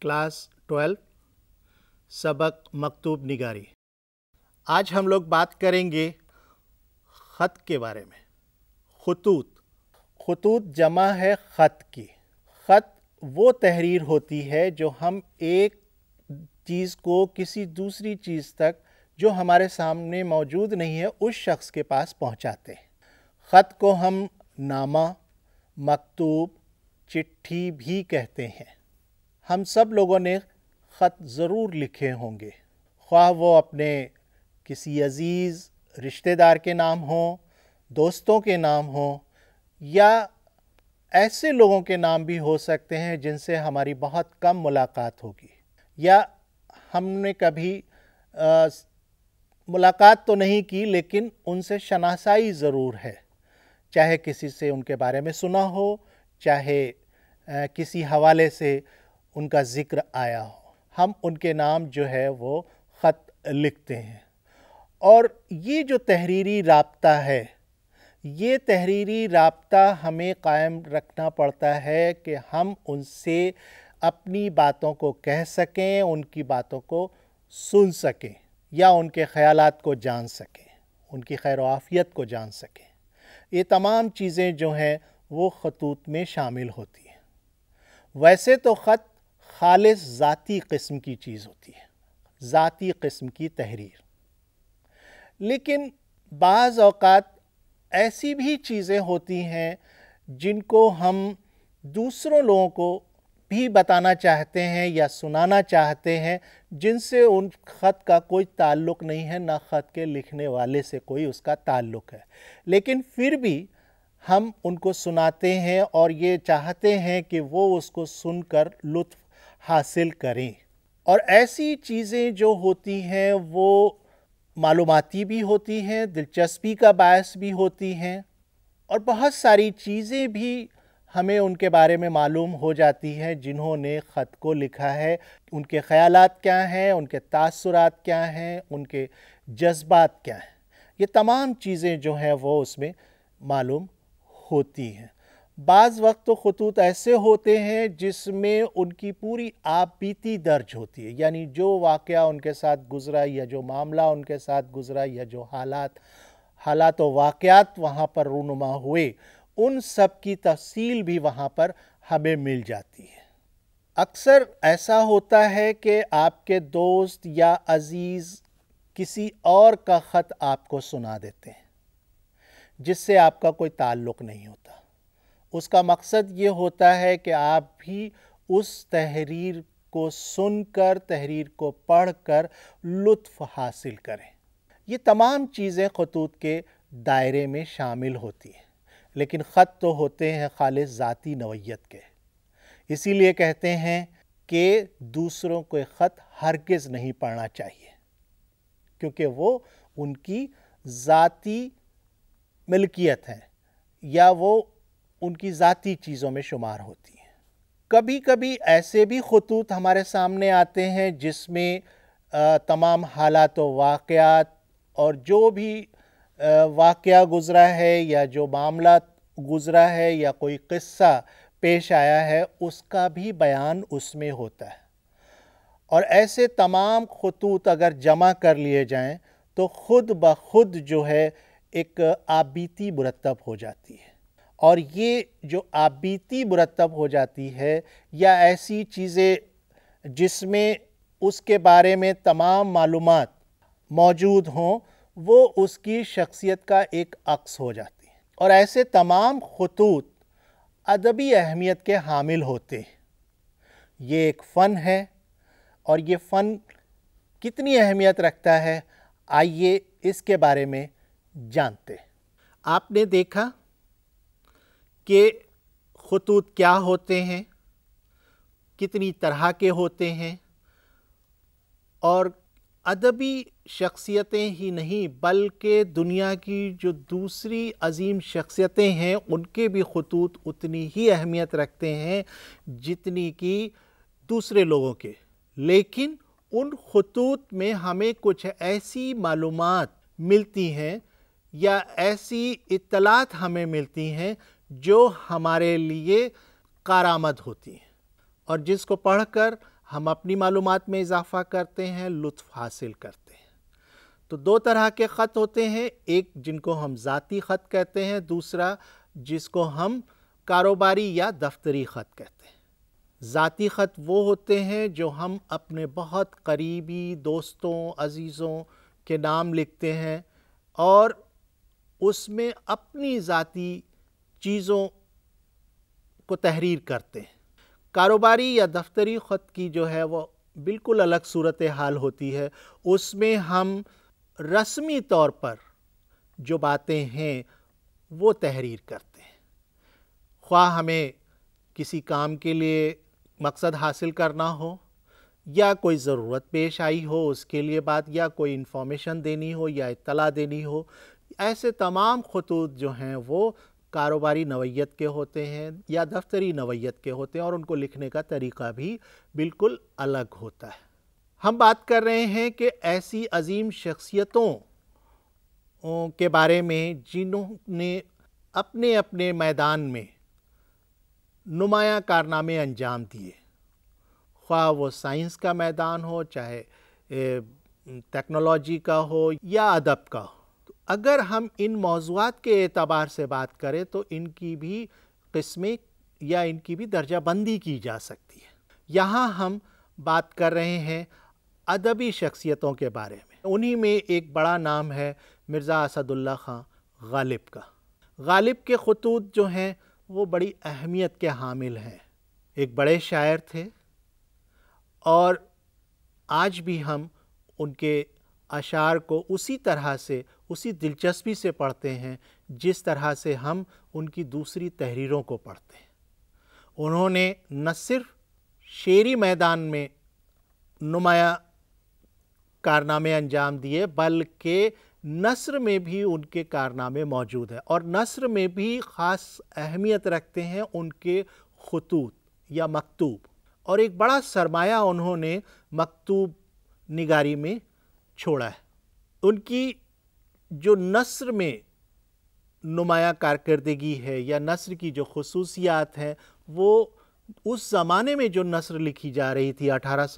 Class twelve सबक मकतूब निगारी आज हम लोग बात करेंगे ख़त के बारे में खतूत खतूत जमा है ख़त की ख़त वो तहरीर होती है जो हम एक चीज़ को किसी दूसरी चीज़ तक जो हमारे सामने मौजूद नहीं है उस शख्स के पास पहुंचाते हैं ख़त को हम नामा मकतूब चिट्ठी भी कहते हैं हम सब लोगों ने ख़त ज़रूर लिखे होंगे ख्वाह वो अपने किसी अज़ीज़ रिश्तेदार के नाम हों दोस्तों के नाम हों या ऐसे लोगों के नाम भी हो सकते हैं जिनसे हमारी बहुत कम मुलाकात होगी या हमने कभी आ, मुलाकात तो नहीं की लेकिन उनसे शनासाई ज़रूर है चाहे किसी से उनके बारे में सुना हो चाहे आ, किसी हवाले से उनका ज़िक्र आया हो हम उनके नाम जो है वो ख़त लिखते हैं और ये जो तहरीरी रबता है ये तहरीरी रबता हमें कायम रखना पड़ता है कि हम उनसे अपनी बातों को कह सकें उनकी बातों को सुन सकें या उनके ख़्याल को जान सकें उनकी खैर आफ़ियत को जान सकें ये तमाम चीज़ें जो हैं वो खतूत में शामिल होती हैं वैसे तो ख़त खालिस ज़ाती किस्म की चीज़ होती है ज़ाती किस्म की तहरीर लेकिन बाज़ अवकात ऐसी भी चीज़ें होती हैं जिनको हम दूसरों लोगों को भी बताना चाहते हैं या सुनाना चाहते हैं जिनसे उन ख़त का कोई ताल्लुक़ नहीं है ना ख़त के लिखने वाले से कोई उसका ताल्लुक़ है लेकिन फिर भी हम उनको सुनाते हैं और ये चाहते हैं कि वो उसको सुनकर लुत्फ़ हासिल करें और ऐसी चीज़ें जो होती हैं वो मालूमती भी होती हैं दिलचस्पी का बायस भी होती हैं और बहुत सारी चीज़ें भी हमें उनके बारे में मालूम हो जाती हैं जिन्होंने ख़त को लिखा है उनके ख़याल क्या हैं उनके तासरात क्या हैं उनके जज्बात क्या हैं ये तमाम चीज़ें जो हैं वो उसमें मालूम होती हैं बाज़ वक्त तो खतूत ऐसे होते हैं जिसमें उनकी पूरी आप बीती दर्ज होती है यानी जो वाक़ उनके साथ गुज़रा या जो मामला उनके साथ गुज़रा या जो हालात हालात व वाक़ात वहाँ पर रूनुमा हुए उन सब की तफसील भी वहाँ पर हमें मिल जाती है अक्सर ऐसा होता है कि आपके दोस्त या अज़ीज़ किसी और का ख़त आपको सुना देते हैं जिससे आपका कोई ताल्लुक़ नहीं होता उसका मकसद ये होता है कि आप भी उस तहरीर को सुनकर तहरीर को पढ़कर लुत्फ़ हासिल करें ये तमाम चीज़ें खतूत के दायरे में शामिल होती हैं लेकिन ख़त तो होते हैं ख़ाल ज़ाती नवयत के इसीलिए कहते हैं कि दूसरों को ख़त हरगज़ नहीं पढ़ना चाहिए क्योंकि वो उनकी ज़ाती मिल्कियत हैं या वो उनकी ज़ाती चीज़ों में शुमार होती हैं कभी कभी ऐसे भी खतूत हमारे सामने आते हैं जिसमें तमाम हालात व वाक़ात और जो भी वाक़ गुज़रा है या जो मामला गुज़रा है या कोई क़स्सा पेश आया है उसका भी बयान उसमें होता है और ऐसे तमाम खतूत अगर जमा कर लिए जाएं तो ख़ुद ब खुद जो है एक आबीती मुरतब हो जाती है और ये जो आबीती मुरतब हो जाती है या ऐसी चीज़ें जिसमें उसके बारे में तमाम मालूम मौजूद हों वो उसकी शख्सियत का एक अक्स हो जाती है और ऐसे तमाम खतूत अदबी अहमियत के हामिल होते हैं ये एक फ़न है और ये फ़न कितनी अहमियत रखता है आइए इसके बारे में जानते आपने देखा के खतूत क्या होते हैं कितनी तरह के होते हैं और अदबी शख्सियतें ही नहीं बल्कि दुनिया की जो दूसरी अजीम शख्सियतें हैं उनके भी खतूत उतनी ही अहमियत रखते हैं जितनी कि दूसरे लोगों के लेकिन उन खतूत में हमें कुछ ऐसी मालूम मिलती हैं या ऐसी इतलात हमें मिलती हैं जो हमारे लिए कारामद होती हैं और जिसको पढ़कर हम अपनी मालूम में इजाफ़ा करते हैं लुत्फ़ हासिल करते हैं तो दो तरह के ख़त होते हैं एक जिनको हम ज़ाती ख़त कहते हैं दूसरा जिसको हम कारोबारी या दफ्तरी ख़त कहते हैं ज़ाती ख़त वो होते हैं जो हम अपने बहुत करीबी दोस्तों अज़ीज़ों के नाम लिखते हैं और उसमें अपनी ज़ाती चीज़ों को तहरीर करते हैं कारोबारी या दफ्तरी ख़त की जो है वो बिल्कुल अलग सूरत हाल होती है उसमें हम रस्मी तौर पर जो बातें हैं वो तहरीर करते हैं ख्वा हमें किसी काम के लिए मकसद हासिल करना हो या कोई ज़रूरत पेश आई हो उसके लिए बात या कोई इन्फॉर्मेशन देनी हो या इतला देनी हो ऐसे तमाम खतूत जो हैं वो कारोबारी नवयत के होते हैं या दफ्तरी नवयत के होते हैं और उनको लिखने का तरीका भी बिल्कुल अलग होता है हम बात कर रहे हैं कि ऐसी अजीम शख्सियतों के बारे में जिन्होंने अपने अपने मैदान में नुमाया कारनामे अंजाम दिए ख़्वा वो साइंस का मैदान हो चाहे टेक्नोलॉजी का हो या अदब का हो अगर हम इन मौजूद के एतबार से बात करें तो इनकी भी किस्में या इनकी भी दर्जा बंदी की जा सकती है यहाँ हम बात कर रहे हैं अदबी शख्सियतों के बारे में उन्हीं में एक बड़ा नाम है मिर्ज़ा असदुल्ला खां गालिब का गालिब के खतूत जो हैं वो बड़ी अहमियत के हामिल हैं एक बड़े शायर थे और आज भी हम उनके अशार को उसी तरह से उसी दिलचस्पी से पढ़ते हैं जिस तरह से हम उनकी दूसरी तहरीरों को पढ़ते हैं उन्होंने न सिर्फ शेरी मैदान में नुमाया कारनामे अंजाम दिए बल्कि नसर में भी उनके कारनामे मौजूद हैं और नसर में भी ख़ास अहमियत रखते हैं उनके खतूत या मकतूब और एक बड़ा सरमाया उन्होंने मकतूब निगारी में छोड़ा है उनकी जो नसर में नुमाया कारकर्दगी है या नसर की जो खसूसियात हैं वो उस ज़माने में जो नसर लिखी जा रही थी अठारह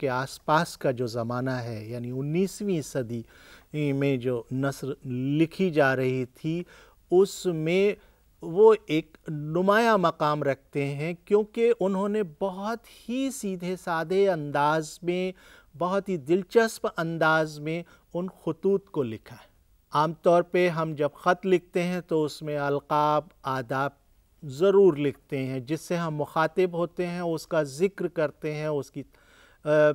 के आसपास का जो ज़माना है यानी उन्नीसवीं सदी में जो नसर लिखी जा रही थी उसमें वो एक नुमाया मकाम रखते हैं क्योंकि उन्होंने बहुत ही सीधे साधे अंदाज में बहुत ही दिलचस्प अंदाज में उन खतूत को लिखा है आमतौर पे हम जब ख़त लिखते हैं तो उसमें अलकाब आदाब ज़रूर लिखते हैं जिससे हम मुखातिब होते हैं उसका ज़िक्र करते हैं उसकी आ,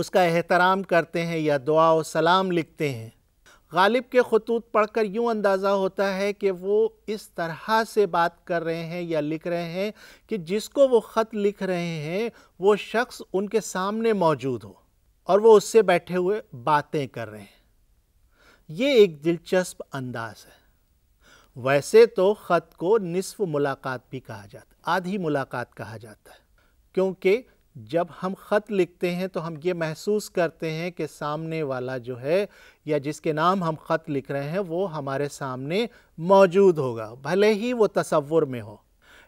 उसका एहतराम करते हैं या दुआ और सलाम लिखते हैं गालिब के खतूत पढ़कर यूँ अंदाज़ा होता है कि वो इस तरह से बात कर रहे हैं या लिख रहे हैं कि जिसको वो ख़त लिख रहे हैं वो शख्स उनके सामने मौजूद हो और वो उससे बैठे हुए बातें कर रहे हैं ये एक दिलचस्प अंदाज है वैसे तो ख़त को निसफ मुलाकात भी कहा जाता आधी मुलाकात कहा जाता है क्योंकि जब हम ख़त लिखते हैं तो हम ये महसूस करते हैं कि सामने वाला जो है या जिसके नाम हम ख़त लिख रहे हैं वो हमारे सामने मौजूद होगा भले ही वो तसवुर में हो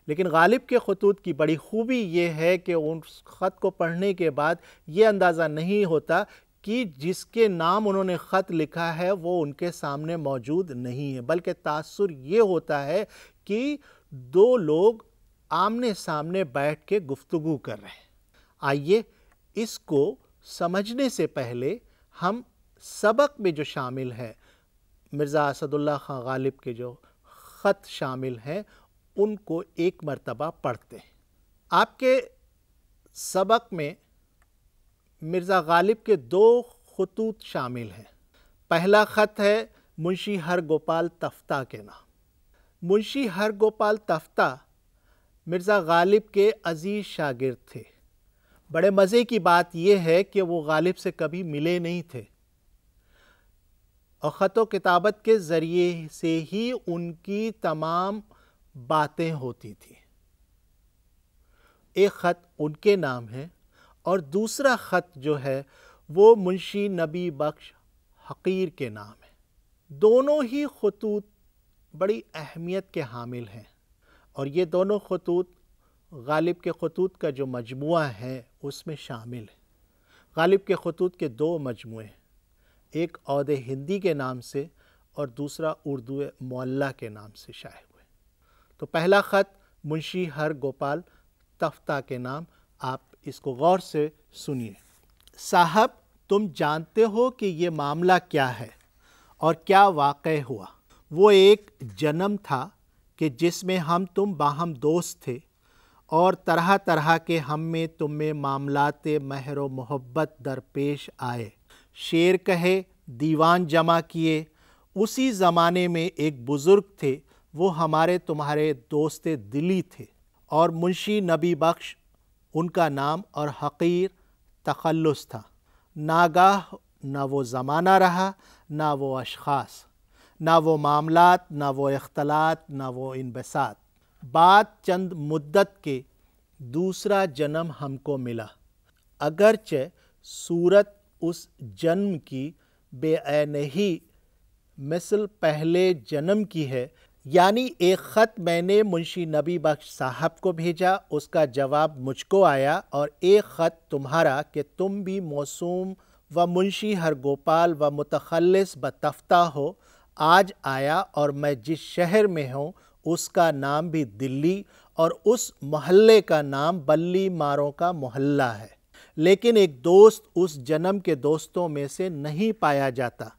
लेकिन गालिब के खतूत की बड़ी खूबी ये है कि उन ख़त को पढ़ने के बाद ये अंदाज़ा नहीं होता कि जिसके नाम उन्होंने ख़त लिखा है वो उनके सामने मौजूद नहीं है बल्कि तासर ये होता है कि दो लोग आमने सामने बैठ के गुफ्तगु कर रहे हैं आइए इसको समझने से पहले हम सबक में जो शामिल है मिर्ज़ा असदुल्ला खां गालिब के जो ख़त शामिल हैं उनको एक मरतबा पढ़ते हैं आपके सबक में मिर्ज़ा गालिब के दो खतूत शामिल हैं पहला ख़त है मुंशी हरगोपाल तफ्ता के नाम मुंशी हरगोपाल तफ्ता मिर्ज़ा गालिब के अजीज़ शागिर्द थे बड़े मज़े की बात यह है कि वो गालिब से कभी मिले नहीं थे और ख़त किताबत के ज़रिए से ही उनकी तमाम बातें होती थी एक ख़त उनके नाम है और दूसरा ख़त जो है वो मुंशी नबी बख्श हकीर के नाम है दोनों ही खतूत बड़ी अहमियत के हामिल हैं और ये दोनों खतूत गालिब के खतूत का जो मजमू है उसमें शामिल है गालिब के खतूत के दो मजमु एक अहद हिंदी के नाम से और दूसरा उर्दू मौल्ला के नाम से शाये हुए तो पहला ख़त मुंशी हर गोपाल तफ्ता के नाम आप इसको गौर से सुनिए साहब तुम जानते हो कि ये मामला क्या है और क्या वाक़ हुआ वो एक जन्म था कि जिसमें हम तुम बाहम दोस्त थे और तरह तरह के हम में तुम में मामलाते महर व मोहब्बत दरपेश आए शेर कहे दीवान जमा किए उसी ज़माने में एक बुज़ुर्ग थे वो हमारे तुम्हारे दोस्त दिली थे और मुंशी नबी बख्श उनका नाम और हकीर तखलस था नागाह ना वो ज़माना रहा ना वो अशास ना वो मामलात ना वो अख्तलात ना वो इनबसात बाद चंद मुद्दत के दूसरा जन्म हमको मिला अगरचे सूरत उस जन्म की बेअनही मिसल पहले जन्म की है यानी एक ख़त मैंने मुंशी नबी बख्श साहब को भेजा उसका जवाब मुझको आया और एक ख़त तुम्हारा कि तुम भी मौसूम व मुंशी हरगोपाल व मुतखलस बतफ्ता हो आज आया और मैं जिस शहर में हूँ उसका नाम भी दिल्ली और उस मोहल्ले का नाम बल्ली मारों का मोहल्ला है लेकिन एक दोस्त उस जन्म के दोस्तों में से नहीं पाया जाता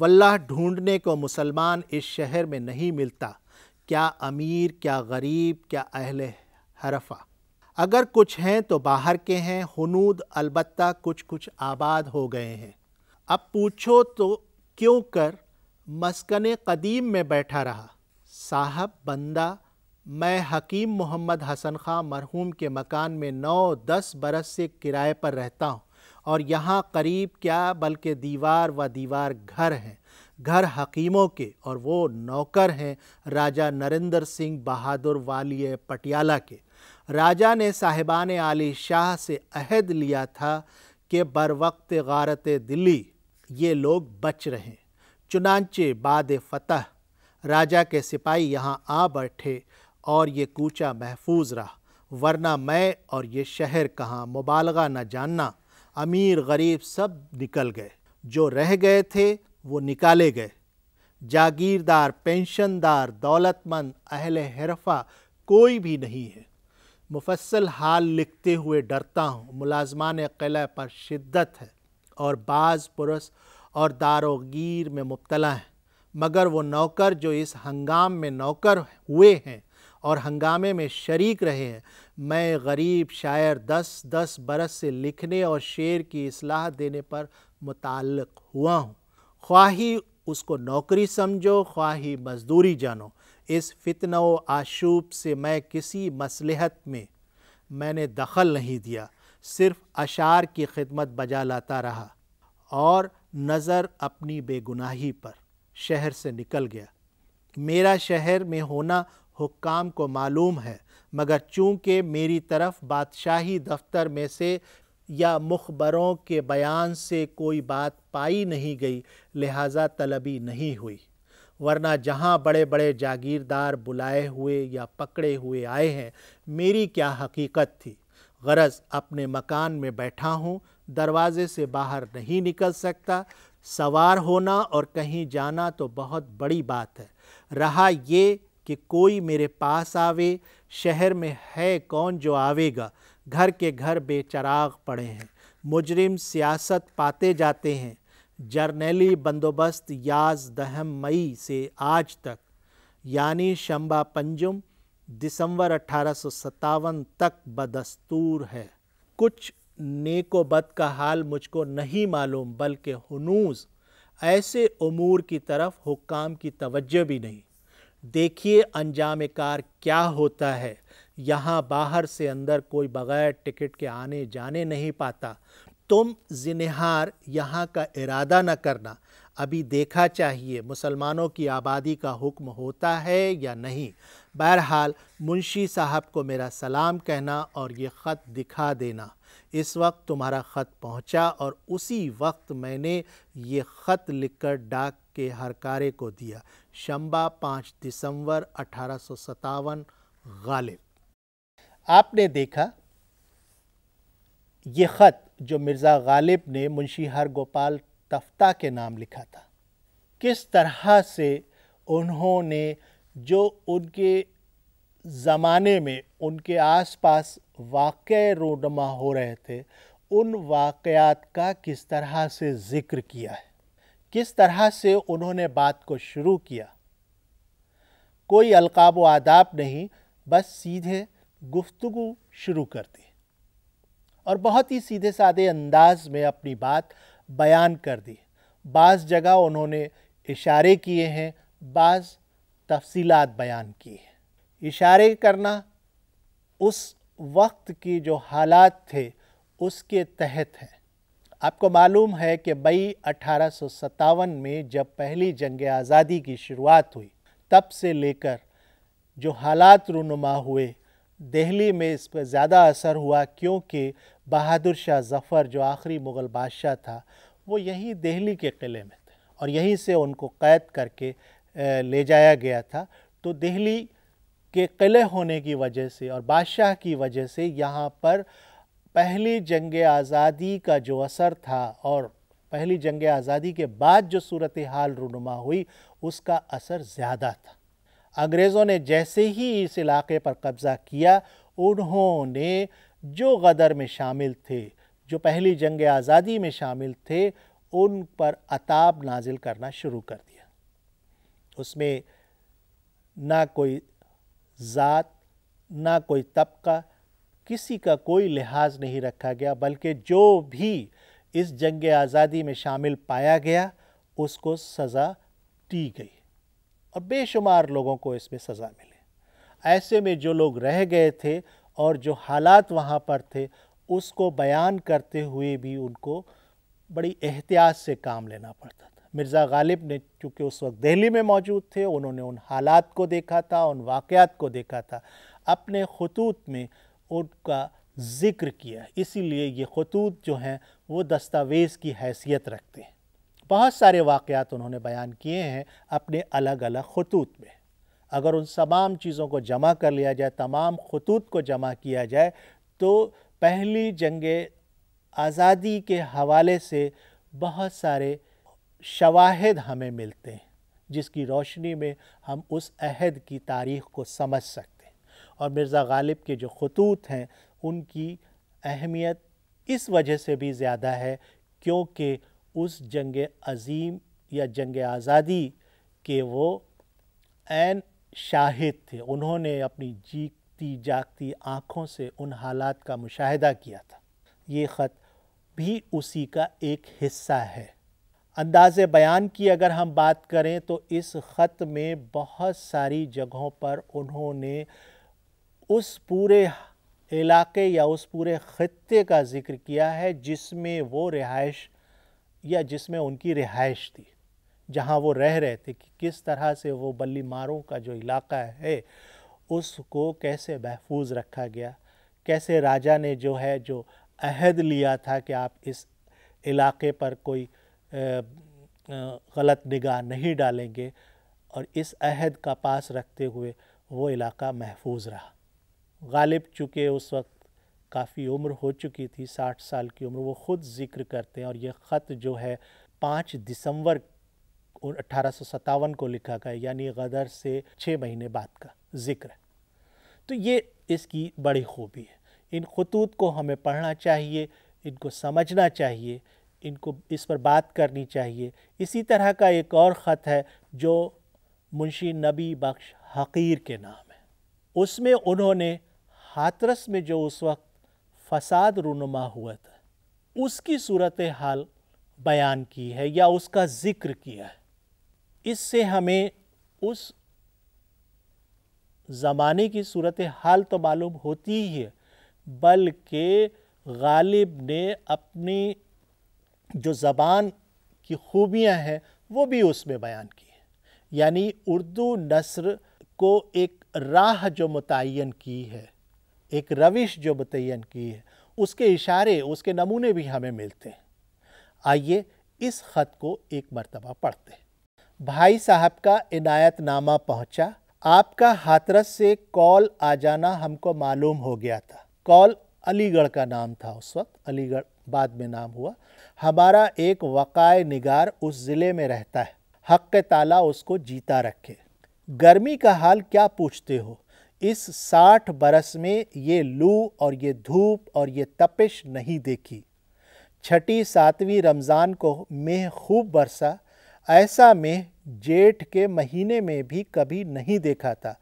वल्लाह ढूंढने को मुसलमान इस शहर में नहीं मिलता क्या अमीर क्या गरीब क्या अहल हरफा अगर कुछ हैं तो बाहर के हैं हनूद अलबत् कुछ कुछ आबाद हो गए हैं अब पूछो तो क्यों कर मस्कन कदीम में बैठा रहा साहब बंदा मैं हकीम मोहम्मद हसन खां मरहूम के मकान में नौ दस बरस से किराए पर रहता हूँ और यहाँ करीब क्या बल्कि दीवार व दीवार घर हैं घर हकीमों के और वो नौकर हैं राजा नरेंद्र सिंह बहादुर वाली पटियाला के राजा ने साहिबान आली शाह से अहद लिया था कि बर वक्त गारत दिल्ली ये लोग बच रहे चुनाचे बाद फतह राजा के सिपाही यहाँ आ बैठे और ये कूचा महफूज रहा वरना मैं और ये शहर कहाँ मुबालगा न जानना अमीर गरीब सब निकल गए जो रह गए थे वो निकाले गए जागीरदार पेंशनदार दौलतमंद अहल हरफा कोई भी नहीं है मुफसल हाल लिखते हुए डरता हूँ मुलाजमान किले पर शिद्दत है और बाज पुरस और दारोगीर में मुबतला हैं मगर वो नौकर जो इस हंगाम में नौकर हुए हैं और हंगामे में शरीक रहे हैं मैं गरीब शायर दस दस बरस से लिखने और शेर की असलाह देने पर मुतल हुआ हूँ ख्वाही उसको नौकरी समझो ख्वाही मजदूरी जानो इस फितन आशूब से मैं किसी मसलहत में मैंने दखल नहीं दिया सिर्फ अशार की खिदमत बजा लाता रहा और नज़र अपनी बेगुनाही पर शहर से निकल गया मेरा शहर में होना हुक्काम को मालूम है मगर चूँकि मेरी तरफ बादशाही दफ्तर में से या मुखबरों के बयान से कोई बात पाई नहीं गई लिहाजा तलबी नहीं हुई वरना जहाँ बड़े बड़े जागीरदार बुलाए हुए या पकड़े हुए आए हैं मेरी क्या हकीकत थी गरज अपने मकान में बैठा हूँ दरवाज़े से बाहर नहीं निकल सकता सवार होना और कहीं जाना तो बहुत बड़ी बात है रहा ये कि कोई मेरे पास आवे शहर में है कौन जो आवेगा घर के घर बेचराग पड़े हैं मुजरिम सियासत पाते जाते हैं जर्नेली बंदोबस्त याज दहम मई से आज तक यानी शंबा पंजुम दिसंबर अठारह तक बदस्तूर है कुछ नेकोबद का हाल मुझको नहीं मालूम बल्कि हनूज़ ऐसे अमूर की तरफ हुक्काम की तवज्जो भी नहीं देखिए अंजाम कार क्या होता है यहाँ बाहर से अंदर कोई बग़ैर टिकट के आने जाने नहीं पाता तुम जिनहार यहाँ का इरादा न करना अभी देखा चाहिए मुसलमानों की आबादी का हुक्म होता है या नहीं बहरहाल मुंशी साहब को मेरा सलाम कहना और ये ख़त दिखा देना इस वक्त तुम्हारा ख़त पहुंचा और उसी वक्त मैंने ये ख़त लिखकर डाक के हरकारे को दिया शंबा पाँच दिसंबर अठारह गालिब आपने देखा ये ख़त जो मिर्ज़ा गालिब ने मुंशी हर गोपाल तफ्ता के नाम लिखा था किस तरह से उन्होंने जो उनके ज़माने में उनके आसपास वाक़ रोनमा हो रहे थे उन वाक़ात का किस तरह से ज़िक्र किया है किस तरह से उन्होंने बात को शुरू किया कोई अलकाब व आदाब नहीं बस सीधे गुफ्तु शुरू कर दी और बहुत ही सीधे साधे अंदाज में अपनी बात बयान कर दी बाज़ जगह उन्होंने इशारे किए हैं बाज़ तफसीलात बयान की हैं इशारे करना उस वक्त की जो हालात थे उसके तहत हैं आपको मालूम है कि मई अठारह में जब पहली जंग आज़ादी की शुरुआत हुई तब से लेकर जो हालात रुनुमा हुए दिल्ली में इस पर ज़्यादा असर हुआ क्योंकि बहादुर शाह जफ़र जो आखिरी मुग़ल बादशाह था वो यहीं दिल्ली के किले में थे और यहीं से उनको क़ैद करके ले जाया गया था तो दिल्ली के किले होने की वजह से और बादशाह की वजह से यहाँ पर पहली जंग आज़ादी का जो असर था और पहली जंग आज़ादी के बाद जो सूरत हाल रूनुमा हुई उसका असर ज़्यादा था अंग्रेज़ों ने जैसे ही इस इलाके पर कब्ज़ा किया उन्होंने जो गदर में शामिल थे जो पहली जंग आज़ादी में शामिल थे उन पर अताब नाजिल करना शुरू कर दिया उसमें ना कोई ज़ात ना कोई तबका किसी का कोई लिहाज नहीं रखा गया बल्कि जो भी इस जंग आज़ादी में शामिल पाया गया उसको सज़ा दी गई और बेशुमार लोगों को इसमें सज़ा मिली ऐसे में जो लोग रह गए थे और जो हालात वहाँ पर थे उसको बयान करते हुए भी उनको बड़ी एहतियात से काम लेना पड़ता मिर्ज़ा गालिब ने चूँकि उस वक्त दिल्ली में मौजूद थे उन्होंने उन हालात को देखा था उन वाक़ात को देखा था अपने खतूत में उनका ज़िक्र किया इसीलिए ये खतूत जो हैं वो दस्तावेज़ की हैसियत रखते हैं बहुत सारे वाक़ात उन्होंने बयान किए हैं अपने अलग अलग खतूत में अगर उन तमाम चीज़ों को जमा कर लिया जाए तमाम खतूत को जमा किया जाए तो पहली जंग आज़ादी के हवाले से बहुत सारे शवाहद हमें मिलते हैं जिसकी रोशनी में हम उस अहद की तारीख़ को समझ सकते हैं और मिर्ज़ा गालिब के जो खतूत हैं उनकी अहमियत इस वजह से भी ज़्यादा है क्योंकि उस जंग अज़ीम या जंग आज़ादी के वो एन शाहिद थे उन्होंने अपनी जीती जागती आँखों से उन हालात का मुशाहिदा किया था ये ख़त भी उसी का एक हिस्सा है अंदाज बयान की अगर हम बात करें तो इस ख़त में बहुत सारी जगहों पर उन्होंने उस पूरे इलाके या उस पूरे ख़त्े का ज़िक्र किया है जिसमें वो रिहाइश या जिसमें उनकी रिहाइश थी जहाँ वो रह रहे थे कि किस तरह से वो बल्ली मारों का जो इलाका है उसको कैसे महफूज रखा गया कैसे राजा ने जो है जो अहद लिया था कि आप इस इलाके पर कोई गलत निगाह नहीं डालेंगे और इस अहद का पास रखते हुए वो इलाका महफूज रहा गालिब चूँकि उस वक्त काफ़ी उम्र हो चुकी थी साठ साल की उम्र वो ख़ुद ज़िक्र करते हैं और ये ख़त जो है पाँच दिसंबर अठारह को लिखा गया यानी गदर से छः महीने बाद का ज़िक्र तो ये इसकी बड़ी खूबी है इन खतूत को हमें पढ़ना चाहिए इनको समझना चाहिए इनको इस पर बात करनी चाहिए इसी तरह का एक और ख़त है जो मुंशी नबी बख्श हकीर के नाम है उसमें उन्होंने हाथरस में जो उस वक्त फसाद रूनुमा हुआ था उसकी सूरत हाल बयान की है या उसका ज़िक्र किया है इससे हमें उस ज़माने की सूरत हाल तो मालूम होती ही है बल्कि गालिब ने अपनी जो ज़बान की खूबियाँ हैं वो भी उसमें बयान की हैं यानी उर्दू नसर को एक राह जो मुतन की है एक रविश जो मुतन की है उसके इशारे उसके नमूने भी हमें मिलते हैं आइए इस ख़त को एक मरतबा पढ़ते हैं भाई साहब का इनायतनामा पहुंचा आपका हाथरस से कॉल आ जाना हमको मालूम हो गया था कॉल अलीगढ़ का नाम था उस वक्त अलीगढ़ बाद में नाम हुआ हमारा एक वक़ाय निगार उस ज़िले में रहता है हक़ ताला उसको जीता रखे गर्मी का हाल क्या पूछते हो इस साठ बरस में ये लू और ये धूप और ये तपिश नहीं देखी छठी सातवीं रमज़ान को मेह खूब बरसा ऐसा मेह जेठ के महीने में भी कभी नहीं देखा था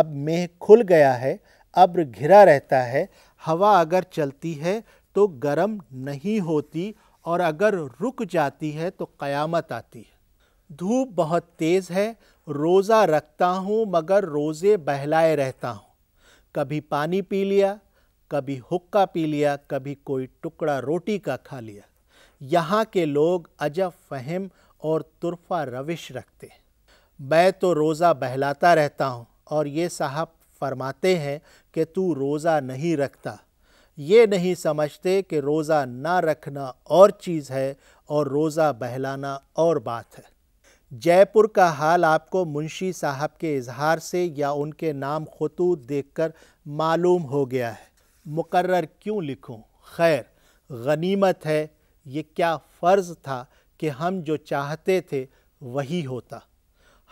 अब मेह खुल गया है अब्र घिरा रहता है हवा अगर चलती है तो गर्म नहीं होती और अगर रुक जाती है तो क़यामत आती है धूप बहुत तेज़ है रोज़ा रखता हूँ मगर रोज़े बहलाए रहता हूँ कभी पानी पी लिया कभी हुक्का पी लिया कभी कोई टुकड़ा रोटी का खा लिया यहाँ के लोग अजब फहम और तुरफा रविश रखते हैं मैं तो रोज़ा बहलाता रहता हूँ और ये साहब फरमाते हैं कि तू रोज़ा नहीं रखता ये नहीं समझते कि रोज़ा ना रखना और चीज़ है और रोज़ा बहलाना और बात है जयपुर का हाल आपको मुंशी साहब के इजहार से या उनके नाम खतूत देखकर मालूम हो गया है मुकर्र क्यों लिखूं? खैर गनीमत है ये क्या फ़र्ज़ था कि हम जो चाहते थे वही होता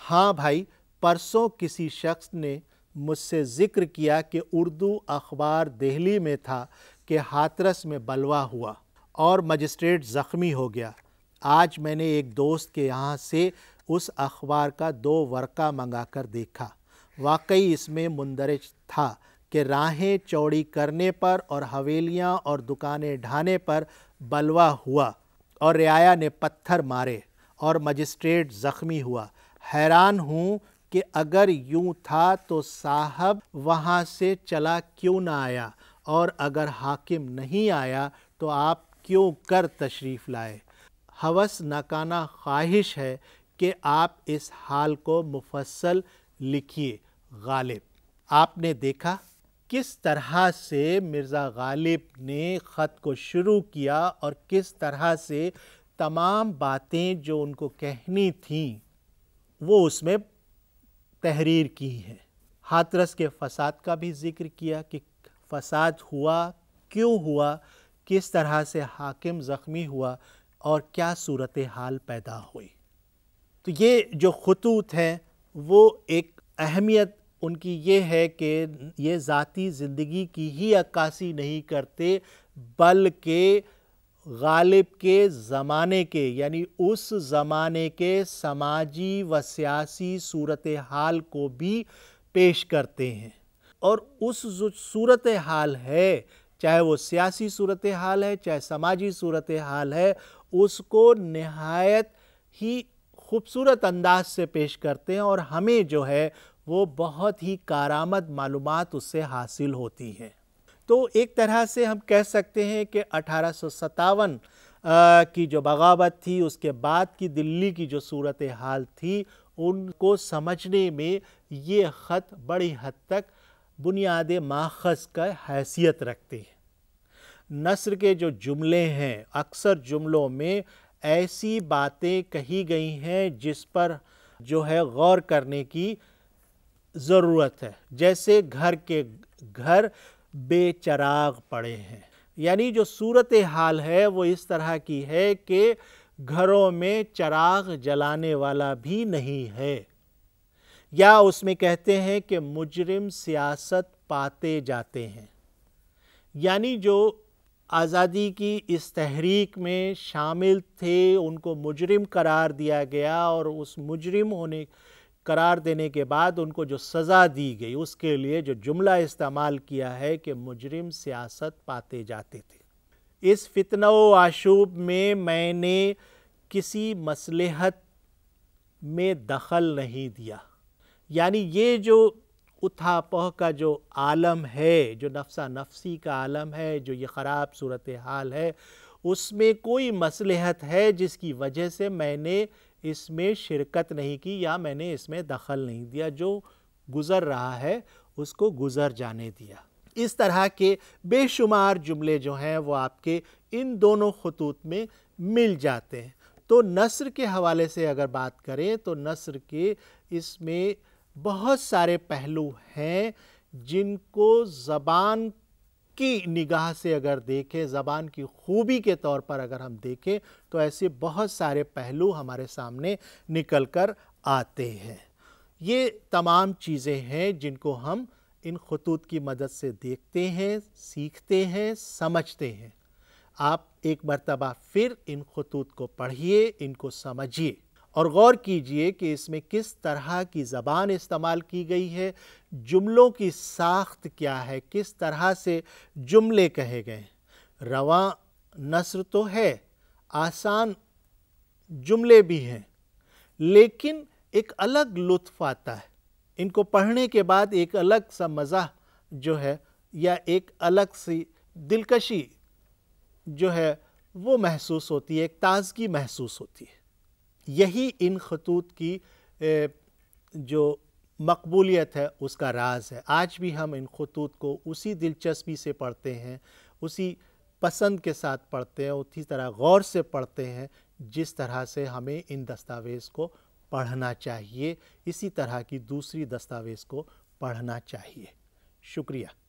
हाँ भाई परसों किसी शख्स ने मुझसे ज़िक्र किया कि उर्दू अखबार दिल्ली में था कि हाथरस में बलवा हुआ और मजिस्ट्रेट ज़ख्मी हो गया आज मैंने एक दोस्त के यहाँ से उस अखबार का दो वर्का मंगा कर देखा वाकई इसमें मुंदरज था कि राहें चौड़ी करने पर और हवेलियाँ और दुकानें ढाने पर बलवा हुआ और रियाया ने पत्थर मारे और मजिस्ट्रेट ज़ख्मी हुआ हैरान हूँ कि अगर यूं था तो साहब वहाँ से चला क्यों ना आया और अगर हाकिम नहीं आया तो आप क्यों कर तशरीफ़ लाए हवस नाकाना ख्वाहिश है कि आप इस हाल को मुफसल लिखिए गालिब आपने देखा किस तरह से मिर्ज़ा गालिब ने ख़त को शुरू किया और किस तरह से तमाम बातें जो उनको कहनी थीं वो उसमें तहरीर की है हाथरस के फसाद का भी जिक्र किया कि फसाद हुआ क्यों हुआ किस तरह से हाकिम ज़ख्मी हुआ और क्या सूरत हाल पैदा हुई तो ये जो खतूत हैं वो एक अहमियत उनकी ये है कि ये ज़ाती ज़िंदगी की ही अक्कासी नहीं करते बल्कि गालिब के ज़माने के यानी उस ज़माने के समाजी व सियासी सूरत हाल को भी पेश करते हैं और उस जो सूरत हाल है चाहे वो सियासी सूरत हाल है चाहे समाजी सूरत हाल है उसको नहायत ही खूबसूरत अंदाज से पेश करते हैं और हमें जो है वो बहुत ही कारामद मालूम उससे हासिल होती हैं तो एक तरह से हम कह सकते हैं कि अठारह की जो बगावत थी उसके बाद की दिल्ली की जो सूरत हाल थी उनको समझने में ये ख़त बड़ी हद तक बुनियाद माखज़ का हैसियत रखते हैं नसर के जो जुमले हैं अक्सर जुमलों में ऐसी बातें कही गई हैं जिस पर जो है गौर करने की ज़रूरत है जैसे घर के घर बेचराग पड़े हैं यानी जो सूरत हाल है वो इस तरह की है कि घरों में चराग जलाने वाला भी नहीं है या उसमें कहते हैं कि मुजरिम सियासत पाते जाते हैं यानी जो आज़ादी की इस तहरीक में शामिल थे उनको मुजरिम करार दिया गया और उस मुजरिम होने करार देने के बाद उनको जो सज़ा दी गई उसके लिए जो जुमला इस्तेमाल किया है कि मुजरिम सियासत पाते जाते थे इस फितन आशूब में मैंने किसी मसलहत में दखल नहीं दिया यानी ये जो उथापह का जो आलम है जो नफसा नफसी का आलम है जो ये ख़राब सूरत हाल है उसमें कोई मसलहत है जिसकी वजह से मैंने इसमें शिरकत नहीं की या मैंने इसमें दखल नहीं दिया जो गुज़र रहा है उसको गुज़र जाने दिया इस तरह के बेशुमार जुमले जो हैं वो आपके इन दोनों खतूत में मिल जाते हैं तो नसर के हवाले से अगर बात करें तो नसर के इसमें बहुत सारे पहलू हैं जिनको ज़बान की निगाह से अगर देखें ज़बान की खूबी के तौर पर अगर हम देखें तो ऐसे बहुत सारे पहलू हमारे सामने निकल कर आते हैं ये तमाम चीज़ें हैं जिनको हम इन खतूत की मदद से देखते हैं सीखते हैं समझते हैं आप एक मरतबा फिर इन खतूत को पढ़िए इनको समझिए और गौर कीजिए कि इसमें किस तरह की ज़बान इस्तेमाल की गई है जुमलों की साख्त क्या है किस तरह से जुमले कहे गए रवा नसर तो है आसान जुमले भी हैं लेकिन एक अलग लुत्फ आता है इनको पढ़ने के बाद एक अलग सा मज़ा जो है या एक अलग सी दिलकशी जो है वो महसूस होती है एक ताज़गी महसूस होती है यही इन खतूत की जो मकबूलियत है उसका राज है आज भी हम इन खतूत को उसी दिलचस्पी से पढ़ते हैं उसी पसंद के साथ पढ़ते हैं उसी तरह गौर से पढ़ते हैं जिस तरह से हमें इन दस्तावेज़ को पढ़ना चाहिए इसी तरह की दूसरी दस्तावेज़ को पढ़ना चाहिए शुक्रिया